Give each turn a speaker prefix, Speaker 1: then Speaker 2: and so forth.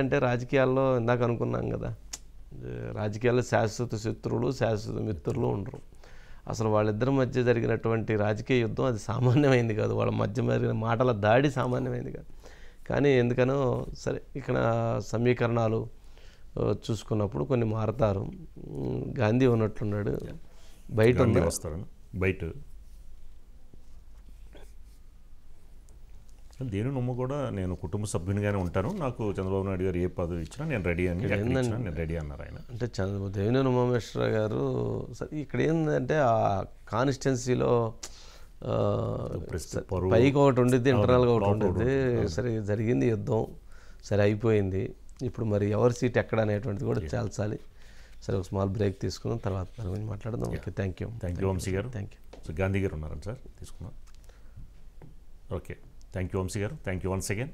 Speaker 1: అంటే రాజకీయాల్లో ఇందాక అనుకున్నాం కదా రాజకీయాల్లో శాశ్వత శత్రువులు శాశ్వత మిత్రులు ఉండరు అసలు వాళ్ళిద్దరి మధ్య జరిగినటువంటి రాజకీయ యుద్ధం అది సామాన్యమైంది కాదు వాళ్ళ మధ్య జరిగిన మాటల దాడి సామాన్యమైంది కాదు కానీ ఎందుకనో సరే ఇక్కడ సమీకరణాలు చూసుకున్నప్పుడు కొన్ని మారతారు గాంధీ ఉన్నట్లున్నాడు
Speaker 2: బయట బయట దేని నమ్మ కూడా నేను కుటుంబ సభ్యునిగానే ఉంటాను నాకు చంద్రబాబు నాయుడు గారు ఏ పదవి ఇచ్చినా నేను రెడీ అని నేను రెడీ అన్నారు ఆయన
Speaker 1: అంటే చంద్రబాబు దేవిని ఉమామేశ్వర గారు ఇక్కడ ఏంటంటే ఆ కాన్స్టిట్యున్సీలో పైకి ఒకటి ఉండేది ఇంటర్నల్గా ఒకటి ఉండిద్ది సరే జరిగింది యుద్ధం సరే అయిపోయింది ఇప్పుడు మరి ఎవరి సీట్ ఎక్కడ అనేటువంటిది కూడా చాలాసాలి సరే ఒక స్మాల్ బ్రేక్ తీసుకుని తర్వాత దాని గురించి మాట్లాడదాం okay thank you thank you Vamshi గారు థ్యాంక్
Speaker 2: యూ సో గాంధీ గారు ఉన్నారని సార్ తీసుకున్నాం okay Thank you, Omsigar. Thank you once again.